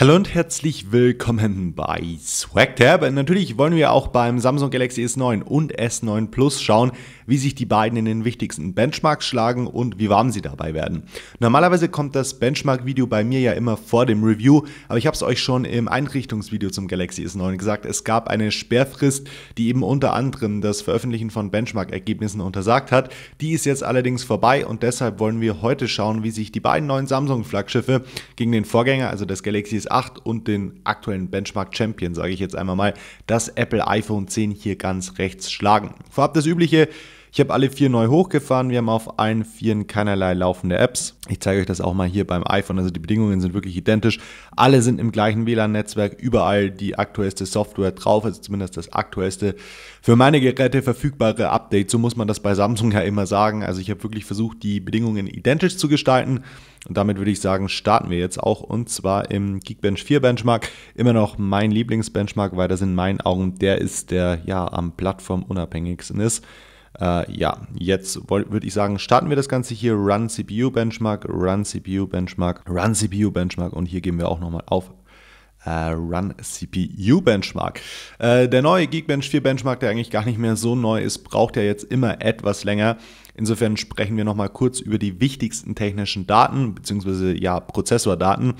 Hallo und herzlich willkommen bei SwagTab. Natürlich wollen wir auch beim Samsung Galaxy S9 und S9 Plus schauen, wie sich die beiden in den wichtigsten Benchmarks schlagen und wie warm sie dabei werden. Normalerweise kommt das Benchmark-Video bei mir ja immer vor dem Review, aber ich habe es euch schon im Einrichtungsvideo zum Galaxy S9 gesagt, es gab eine Sperrfrist, die eben unter anderem das Veröffentlichen von Benchmark-Ergebnissen untersagt hat. Die ist jetzt allerdings vorbei und deshalb wollen wir heute schauen, wie sich die beiden neuen Samsung-Flaggschiffe gegen den Vorgänger, also das Galaxy S9 8 und den aktuellen Benchmark Champion, sage ich jetzt einmal mal, das Apple iPhone 10 hier ganz rechts schlagen. Vorab das übliche, ich habe alle vier neu hochgefahren. Wir haben auf allen Vieren keinerlei laufende Apps. Ich zeige euch das auch mal hier beim iPhone. Also die Bedingungen sind wirklich identisch. Alle sind im gleichen WLAN-Netzwerk. Überall die aktuellste Software drauf. Also zumindest das aktuellste für meine Geräte verfügbare Update. So muss man das bei Samsung ja immer sagen. Also ich habe wirklich versucht, die Bedingungen identisch zu gestalten. Und damit würde ich sagen, starten wir jetzt auch und zwar im Geekbench 4 Benchmark. Immer noch mein Lieblingsbenchmark, weil das in meinen Augen der ist, der ja am plattformunabhängigsten ist. Äh, ja, jetzt würde ich sagen, starten wir das Ganze hier. Run CPU Benchmark, Run CPU Benchmark, Run CPU Benchmark und hier gehen wir auch nochmal auf Uh, Run CPU Benchmark. Uh, der neue Geekbench 4 Benchmark, der eigentlich gar nicht mehr so neu ist, braucht ja jetzt immer etwas länger, Insofern sprechen wir nochmal kurz über die wichtigsten technischen Daten, beziehungsweise ja Prozessordaten.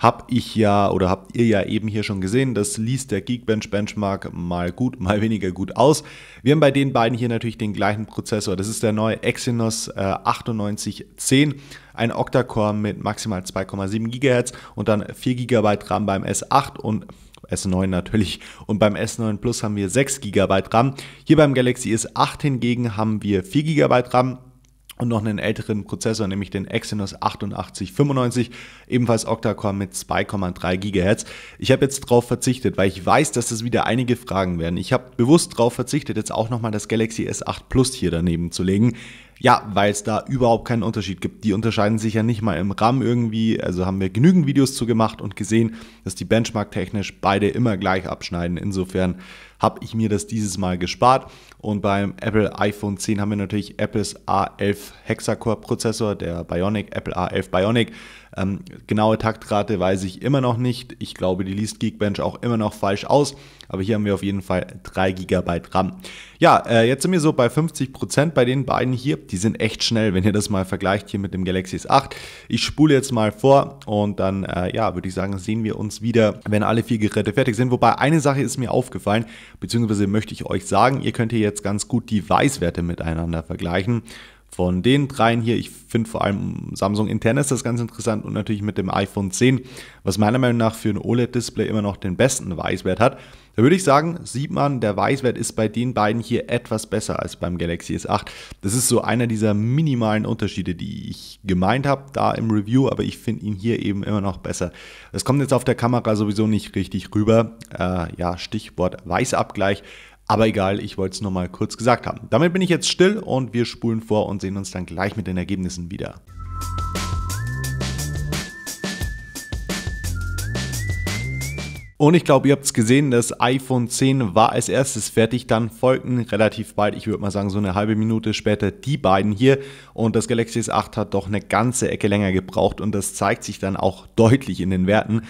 Hab ich ja oder habt ihr ja eben hier schon gesehen, das liest der Geekbench Benchmark mal gut, mal weniger gut aus. Wir haben bei den beiden hier natürlich den gleichen Prozessor. Das ist der neue Exynos äh, 9810 ein Octa-Core mit maximal 2,7 GHz und dann 4 GB RAM beim S8 und S9 natürlich. Und beim S9 Plus haben wir 6 GB RAM. Hier beim Galaxy S8 hingegen haben wir 4 GB RAM und noch einen älteren Prozessor, nämlich den Exynos 8895, ebenfalls Octa-Core mit 2,3 GHz. Ich habe jetzt darauf verzichtet, weil ich weiß, dass es wieder einige Fragen werden. Ich habe bewusst darauf verzichtet, jetzt auch nochmal das Galaxy S8 Plus hier daneben zu legen. Ja, weil es da überhaupt keinen Unterschied gibt. Die unterscheiden sich ja nicht mal im RAM irgendwie. Also haben wir genügend Videos zu gemacht und gesehen, dass die Benchmark technisch beide immer gleich abschneiden. Insofern habe ich mir das dieses Mal gespart. Und beim Apple iPhone 10 haben wir natürlich Apples A11 Hexacore-Prozessor, der Bionic, Apple A11 Bionic. Ähm, genaue Taktrate weiß ich immer noch nicht. Ich glaube, die liest Geekbench auch immer noch falsch aus. Aber hier haben wir auf jeden Fall 3 GB RAM. Ja, äh, jetzt sind wir so bei 50% Prozent bei den beiden hier. Die sind echt schnell, wenn ihr das mal vergleicht hier mit dem Galaxy S8. Ich spule jetzt mal vor und dann, äh, ja, würde ich sagen, sehen wir uns wieder, wenn alle vier Geräte fertig sind. Wobei eine Sache ist mir aufgefallen Beziehungsweise möchte ich euch sagen, ihr könnt hier jetzt ganz gut die Weißwerte miteinander vergleichen. Von den dreien hier, ich finde vor allem Samsung intern ist das ganz interessant und natürlich mit dem iPhone 10, was meiner Meinung nach für ein OLED-Display immer noch den besten Weißwert hat. Da würde ich sagen, sieht man, der Weißwert ist bei den beiden hier etwas besser als beim Galaxy S8. Das ist so einer dieser minimalen Unterschiede, die ich gemeint habe da im Review, aber ich finde ihn hier eben immer noch besser. Das kommt jetzt auf der Kamera sowieso nicht richtig rüber. Äh, ja, Stichwort Weißabgleich. Aber egal, ich wollte es nur mal kurz gesagt haben. Damit bin ich jetzt still und wir spulen vor und sehen uns dann gleich mit den Ergebnissen wieder. Und ich glaube, ihr habt es gesehen, das iPhone 10 war als erstes fertig, dann folgten relativ bald, ich würde mal sagen so eine halbe Minute später, die beiden hier. Und das Galaxy S8 hat doch eine ganze Ecke länger gebraucht und das zeigt sich dann auch deutlich in den Werten.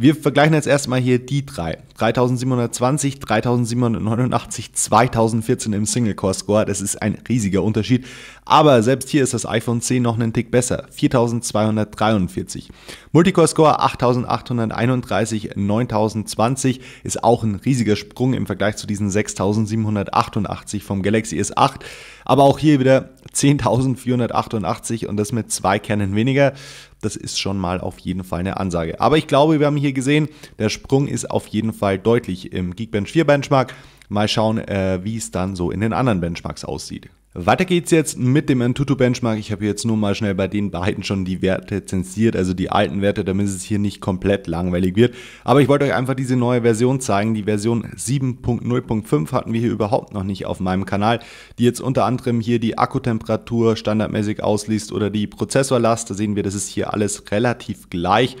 Wir vergleichen jetzt erstmal hier die drei. 3720, 3789, 2014 im Single Core Score. Das ist ein riesiger Unterschied. Aber selbst hier ist das iPhone 10 noch einen Tick besser. 4243. Multicore Score 8831, 9020 ist auch ein riesiger Sprung im Vergleich zu diesen 6788 vom Galaxy S8. Aber auch hier wieder 10.488 und das mit zwei Kernen weniger. Das ist schon mal auf jeden Fall eine Ansage. Aber ich glaube, wir haben hier gesehen, der Sprung ist auf jeden Fall deutlich im Geekbench 4 Benchmark. Mal schauen, äh, wie es dann so in den anderen Benchmarks aussieht. Weiter geht's jetzt mit dem Antutu Benchmark. Ich habe jetzt nur mal schnell bei den beiden schon die Werte zensiert, also die alten Werte, damit es hier nicht komplett langweilig wird. Aber ich wollte euch einfach diese neue Version zeigen. Die Version 7.0.5 hatten wir hier überhaupt noch nicht auf meinem Kanal, die jetzt unter anderem hier die Akkutemperatur standardmäßig ausliest oder die Prozessorlast. Da sehen wir, das ist hier alles relativ gleich.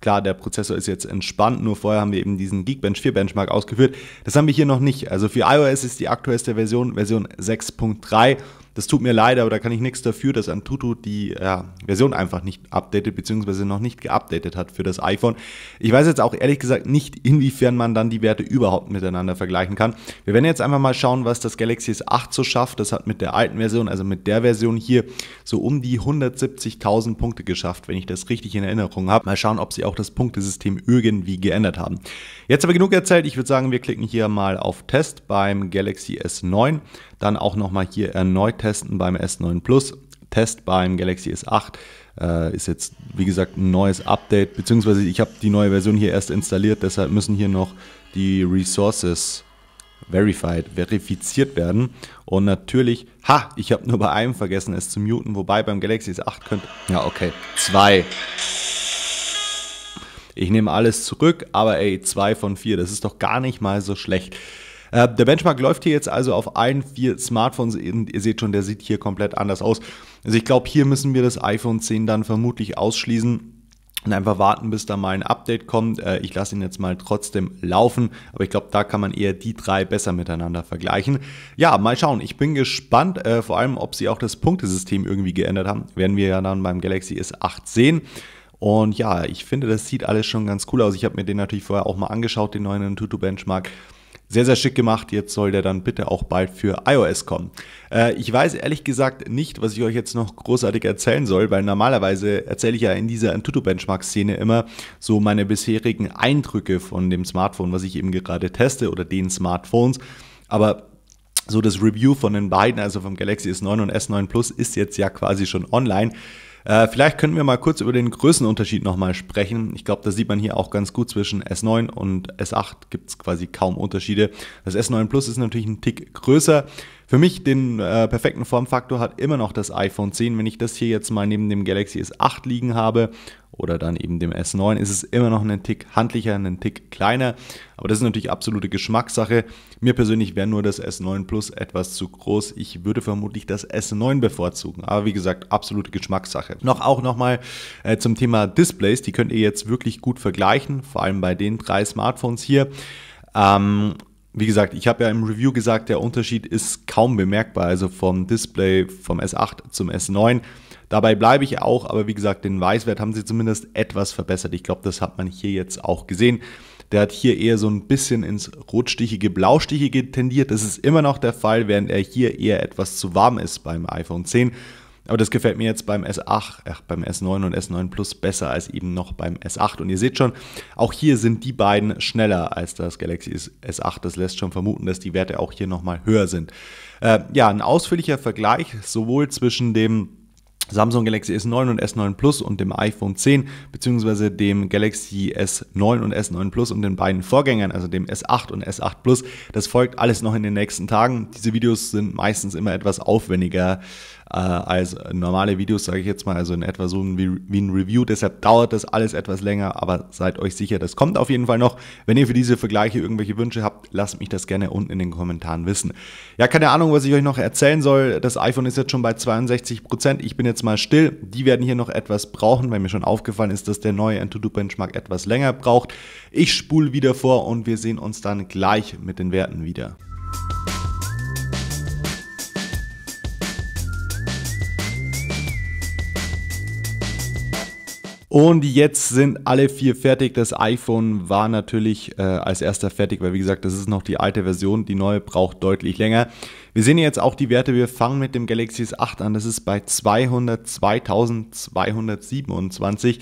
Klar, der Prozessor ist jetzt entspannt, nur vorher haben wir eben diesen Geekbench 4 Benchmark ausgeführt. Das haben wir hier noch nicht. Also für iOS ist die aktuellste Version Version 6.3 das tut mir leid, aber da kann ich nichts dafür, dass Antutu die äh, Version einfach nicht updatet, beziehungsweise noch nicht geupdatet hat für das iPhone. Ich weiß jetzt auch ehrlich gesagt nicht, inwiefern man dann die Werte überhaupt miteinander vergleichen kann. Wir werden jetzt einfach mal schauen, was das Galaxy S8 so schafft. Das hat mit der alten Version, also mit der Version hier, so um die 170.000 Punkte geschafft, wenn ich das richtig in Erinnerung habe. Mal schauen, ob sie auch das Punktesystem irgendwie geändert haben. Jetzt aber genug erzählt. Ich würde sagen, wir klicken hier mal auf Test beim Galaxy S9. Dann auch nochmal hier erneut Test testen beim S9 Plus, Test beim Galaxy S8. Äh, ist jetzt, wie gesagt, ein neues Update, beziehungsweise ich habe die neue Version hier erst installiert, deshalb müssen hier noch die Resources verified, verifiziert werden. Und natürlich, ha, ich habe nur bei einem vergessen, es zu muten, wobei beim Galaxy S8 könnte, ja okay, zwei. Ich nehme alles zurück, aber ey, zwei von vier, das ist doch gar nicht mal so schlecht. Äh, der Benchmark läuft hier jetzt also auf allen vier Smartphones. Ihr seht schon, der sieht hier komplett anders aus. Also ich glaube, hier müssen wir das iPhone 10 dann vermutlich ausschließen. Und einfach warten, bis da mal ein Update kommt. Äh, ich lasse ihn jetzt mal trotzdem laufen, aber ich glaube, da kann man eher die drei besser miteinander vergleichen. Ja, mal schauen. Ich bin gespannt, äh, vor allem, ob sie auch das Punktesystem irgendwie geändert haben. Werden wir ja dann beim Galaxy S8 sehen. Und ja, ich finde, das sieht alles schon ganz cool aus. Ich habe mir den natürlich vorher auch mal angeschaut, den neuen Tutu Benchmark. Sehr, sehr schick gemacht. Jetzt soll der dann bitte auch bald für iOS kommen. Äh, ich weiß ehrlich gesagt nicht, was ich euch jetzt noch großartig erzählen soll, weil normalerweise erzähle ich ja in dieser Antutu-Benchmark-Szene immer so meine bisherigen Eindrücke von dem Smartphone, was ich eben gerade teste oder den Smartphones. Aber so das Review von den beiden, also vom Galaxy S9 und S9 Plus, ist jetzt ja quasi schon online. Äh, vielleicht könnten wir mal kurz über den Größenunterschied nochmal sprechen. Ich glaube, das sieht man hier auch ganz gut zwischen S9 und S8 gibt es quasi kaum Unterschiede. Das S9 Plus ist natürlich ein Tick größer. Für mich den äh, perfekten Formfaktor hat immer noch das iPhone 10. Wenn ich das hier jetzt mal neben dem Galaxy S8 liegen habe oder dann eben dem S9 ist es immer noch einen Tick handlicher, einen Tick kleiner. Aber das ist natürlich absolute Geschmackssache. Mir persönlich wäre nur das S9 Plus etwas zu groß. Ich würde vermutlich das S9 bevorzugen. Aber wie gesagt, absolute Geschmackssache. Noch auch nochmal äh, zum Thema Displays. Die könnt ihr jetzt wirklich gut vergleichen, vor allem bei den drei Smartphones hier. Ähm, wie gesagt, ich habe ja im Review gesagt, der Unterschied ist kaum bemerkbar. Also vom Display vom S8 zum S9 Dabei bleibe ich auch, aber wie gesagt, den Weißwert haben sie zumindest etwas verbessert. Ich glaube, das hat man hier jetzt auch gesehen. Der hat hier eher so ein bisschen ins rotstichige, blaustichige tendiert. Das ist immer noch der Fall, während er hier eher etwas zu warm ist beim iPhone 10. Aber das gefällt mir jetzt beim S8, ach, beim S9 und S9 Plus besser als eben noch beim S8. Und ihr seht schon, auch hier sind die beiden schneller als das Galaxy S8. Das lässt schon vermuten, dass die Werte auch hier nochmal höher sind. Äh, ja, ein ausführlicher Vergleich sowohl zwischen dem Samsung Galaxy S9 und S9 Plus und dem iPhone 10 beziehungsweise dem Galaxy S9 und S9 Plus und den beiden Vorgängern, also dem S8 und S8 Plus. Das folgt alles noch in den nächsten Tagen. Diese Videos sind meistens immer etwas aufwendiger äh, als normale Videos, sage ich jetzt mal, also in etwa so ein, wie ein Review. Deshalb dauert das alles etwas länger, aber seid euch sicher, das kommt auf jeden Fall noch. Wenn ihr für diese Vergleiche irgendwelche Wünsche habt, lasst mich das gerne unten in den Kommentaren wissen. Ja, keine Ahnung, was ich euch noch erzählen soll. Das iPhone ist jetzt schon bei 62 Prozent. Ich bin jetzt mal still. Die werden hier noch etwas brauchen, weil mir schon aufgefallen ist, dass der neue n 2 do benchmark etwas länger braucht. Ich spule wieder vor und wir sehen uns dann gleich mit den Werten wieder. Und jetzt sind alle vier fertig. Das iPhone war natürlich äh, als erster fertig, weil wie gesagt, das ist noch die alte Version. Die neue braucht deutlich länger. Wir sehen jetzt auch die Werte. Wir fangen mit dem Galaxy S8 an. Das ist bei 202.227.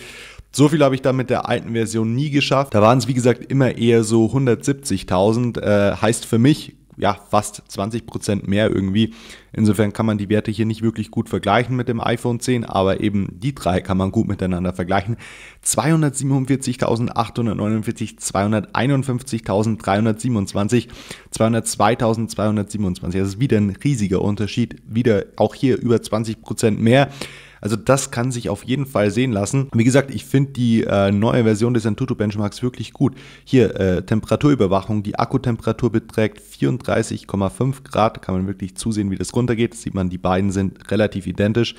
So viel habe ich da mit der alten Version nie geschafft. Da waren es, wie gesagt, immer eher so 170.000. Äh, heißt für mich, ja, fast 20 Prozent mehr irgendwie. Insofern kann man die Werte hier nicht wirklich gut vergleichen mit dem iPhone 10, aber eben die drei kann man gut miteinander vergleichen. 247.849, 251.327, 202.227. Das ist wieder ein riesiger Unterschied. Wieder auch hier über 20 Prozent mehr. Also das kann sich auf jeden Fall sehen lassen. Wie gesagt, ich finde die äh, neue Version des Antutu Benchmarks wirklich gut. Hier äh, Temperaturüberwachung, die Akkutemperatur beträgt 34,5 Grad, kann man wirklich zusehen, wie das runtergeht. Das sieht man, die beiden sind relativ identisch.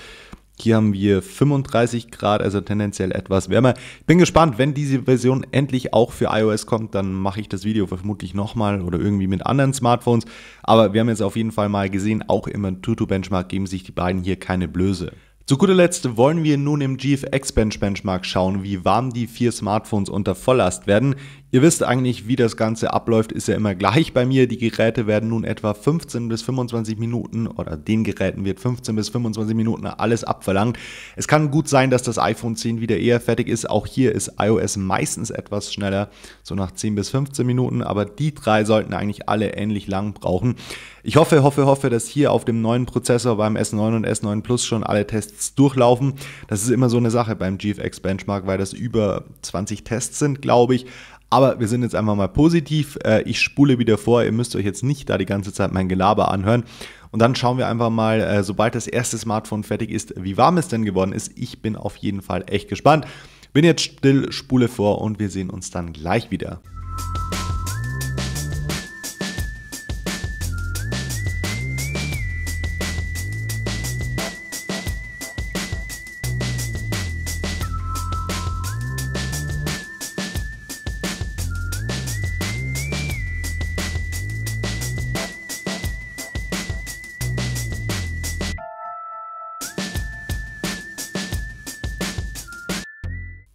Hier haben wir 35 Grad, also tendenziell etwas wärmer. Ich bin gespannt, wenn diese Version endlich auch für iOS kommt, dann mache ich das Video vermutlich nochmal oder irgendwie mit anderen Smartphones. Aber wir haben jetzt auf jeden Fall mal gesehen, auch im Tutu Benchmark geben sich die beiden hier keine Blöße. Zu guter Letzt wollen wir nun im GFX Bench Benchmark schauen, wie warm die vier Smartphones unter Volllast werden. Ihr wisst eigentlich, wie das Ganze abläuft, ist ja immer gleich bei mir. Die Geräte werden nun etwa 15 bis 25 Minuten oder den Geräten wird 15 bis 25 Minuten alles abverlangt. Es kann gut sein, dass das iPhone 10 wieder eher fertig ist. Auch hier ist iOS meistens etwas schneller, so nach 10 bis 15 Minuten, aber die drei sollten eigentlich alle ähnlich lang brauchen. Ich hoffe, hoffe, hoffe, dass hier auf dem neuen Prozessor beim S9 und S9 Plus schon alle Tests durchlaufen. Das ist immer so eine Sache beim GFX Benchmark, weil das über 20 Tests sind, glaube ich. Aber wir sind jetzt einfach mal positiv. Äh, ich spule wieder vor, ihr müsst euch jetzt nicht da die ganze Zeit mein Gelaber anhören. Und dann schauen wir einfach mal, äh, sobald das erste Smartphone fertig ist, wie warm es denn geworden ist. Ich bin auf jeden Fall echt gespannt. Bin jetzt still, spule vor und wir sehen uns dann gleich wieder.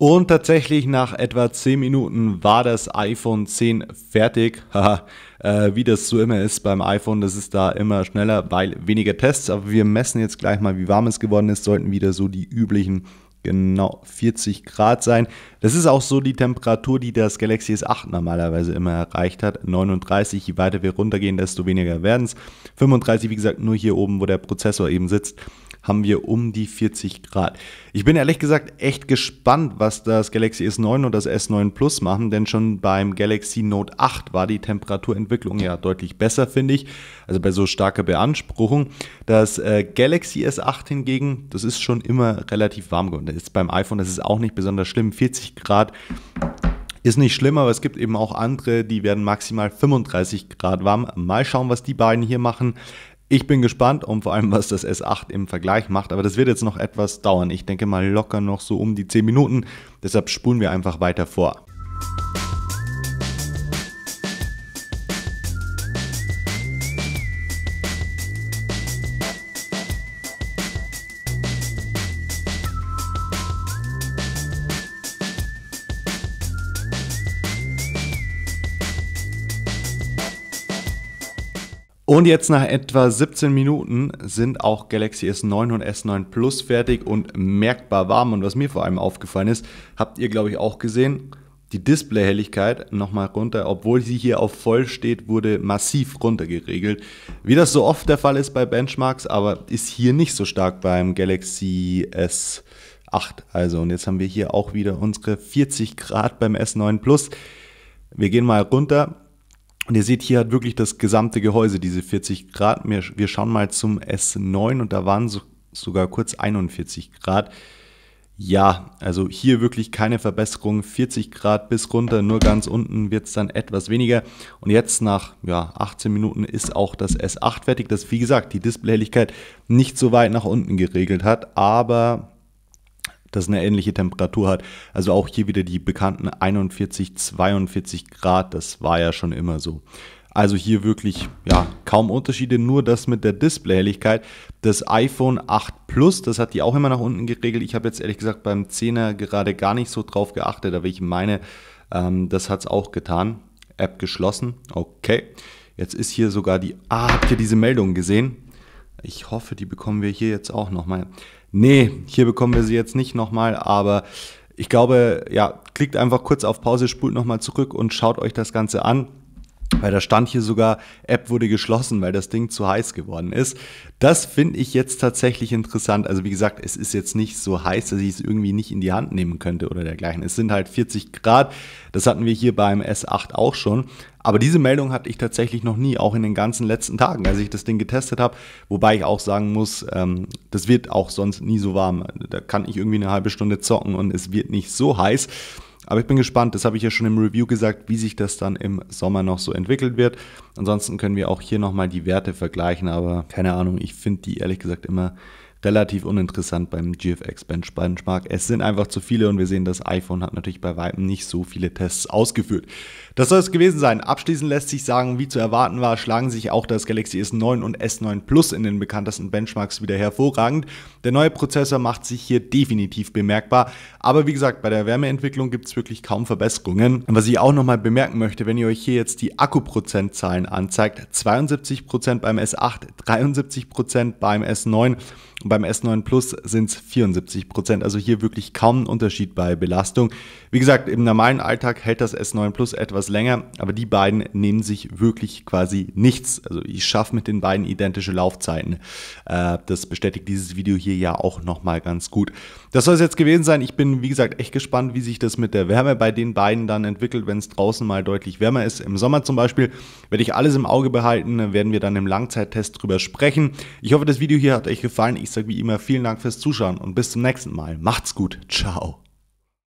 Und tatsächlich nach etwa 10 Minuten war das iPhone 10 fertig. Äh, wie das so immer ist beim iPhone, das ist da immer schneller, weil weniger Tests. Aber wir messen jetzt gleich mal, wie warm es geworden ist. Sollten wieder so die üblichen genau 40 Grad sein. Das ist auch so die Temperatur, die das Galaxy S8 normalerweise immer erreicht hat. 39, je weiter wir runtergehen, desto weniger werden es. 35, wie gesagt, nur hier oben, wo der Prozessor eben sitzt haben wir um die 40 Grad. Ich bin ehrlich gesagt echt gespannt, was das Galaxy S9 und das S9 Plus machen, denn schon beim Galaxy Note 8 war die Temperaturentwicklung ja deutlich besser, finde ich. Also bei so starker Beanspruchung. Das äh, Galaxy S8 hingegen, das ist schon immer relativ warm geworden. Das ist beim iPhone, das ist auch nicht besonders schlimm. 40 Grad ist nicht schlimm, aber es gibt eben auch andere, die werden maximal 35 Grad warm. Mal schauen, was die beiden hier machen. Ich bin gespannt, um vor allem was das S8 im Vergleich macht, aber das wird jetzt noch etwas dauern. Ich denke mal locker noch so um die 10 Minuten, deshalb spulen wir einfach weiter vor. Und jetzt nach etwa 17 Minuten sind auch Galaxy S9 und S9 Plus fertig und merkbar warm. Und was mir vor allem aufgefallen ist, habt ihr glaube ich auch gesehen, die Displayhelligkeit nochmal runter, obwohl sie hier auf voll steht, wurde massiv runtergeregelt. Wie das so oft der Fall ist bei Benchmarks, aber ist hier nicht so stark beim Galaxy S8. Also und jetzt haben wir hier auch wieder unsere 40 Grad beim S9 Plus. Wir gehen mal runter und ihr seht hier hat wirklich das gesamte Gehäuse, diese 40 Grad. Wir, schauen mal zum S9 und da waren so, sogar kurz 41 Grad. Ja, also hier wirklich keine Verbesserung. 40 Grad bis runter, nur ganz unten wird es dann etwas weniger. Und jetzt nach ja, 18 Minuten ist auch das S8 fertig, das wie gesagt die Displayhelligkeit nicht so weit nach unten geregelt hat, aber das eine ähnliche Temperatur hat. Also auch hier wieder die bekannten 41, 42 Grad, das war ja schon immer so. Also hier wirklich ja, kaum Unterschiede, nur das mit der Displayhelligkeit. Das iPhone 8 Plus, das hat die auch immer nach unten geregelt. Ich habe jetzt ehrlich gesagt beim 10er gerade gar nicht so drauf geachtet, aber ich meine, ähm, das hat es auch getan. App geschlossen, okay. Jetzt ist hier sogar die... Ah, habt ihr diese Meldung gesehen? Ich hoffe, die bekommen wir hier jetzt auch nochmal. Nee, hier bekommen wir sie jetzt nicht nochmal, aber ich glaube, ja, klickt einfach kurz auf Pause, spult nochmal zurück und schaut euch das Ganze an. Weil da stand hier sogar, App wurde geschlossen, weil das Ding zu heiß geworden ist. Das finde ich jetzt tatsächlich interessant. Also wie gesagt, es ist jetzt nicht so heiß, dass ich es irgendwie nicht in die Hand nehmen könnte oder dergleichen. Es sind halt 40 Grad. Das hatten wir hier beim S8 auch schon. Aber diese Meldung hatte ich tatsächlich noch nie, auch in den ganzen letzten Tagen, als ich das Ding getestet habe. Wobei ich auch sagen muss, ähm, das wird auch sonst nie so warm. Da kann ich irgendwie eine halbe Stunde zocken und es wird nicht so heiß. Aber ich bin gespannt, das habe ich ja schon im Review gesagt, wie sich das dann im Sommer noch so entwickelt wird. Ansonsten können wir auch hier nochmal die Werte vergleichen, aber keine Ahnung, ich finde die ehrlich gesagt immer relativ uninteressant beim GFX Benchmark. Es sind einfach zu viele und wir sehen, das iPhone hat natürlich bei weitem nicht so viele Tests ausgeführt. Das soll es gewesen sein. Abschließend lässt sich sagen, wie zu erwarten war, schlagen sich auch das Galaxy S9 und S9 Plus in den bekanntesten Benchmarks wieder hervorragend. Der neue Prozessor macht sich hier definitiv bemerkbar, aber wie gesagt, bei der Wärmeentwicklung gibt es wirklich kaum Verbesserungen. Was ich auch nochmal bemerken möchte, wenn ihr euch hier jetzt die Akkuprozentzahlen anzeigt, 72% beim S8, 73% beim S9, und beim S9 Plus sind es 74 Prozent. Also hier wirklich kaum ein Unterschied bei Belastung. Wie gesagt, im normalen Alltag hält das S9 Plus etwas länger, aber die beiden nehmen sich wirklich quasi nichts. Also ich schaffe mit den beiden identische Laufzeiten. Äh, das bestätigt dieses Video hier ja auch nochmal ganz gut. Das soll es jetzt gewesen sein. Ich bin, wie gesagt, echt gespannt, wie sich das mit der Wärme bei den beiden dann entwickelt, wenn es draußen mal deutlich wärmer ist. Im Sommer zum Beispiel werde ich alles im Auge behalten, werden wir dann im Langzeittest drüber sprechen. Ich hoffe, das Video hier hat euch gefallen. Ich sage wie immer vielen Dank fürs Zuschauen und bis zum nächsten Mal. Macht's gut. Ciao.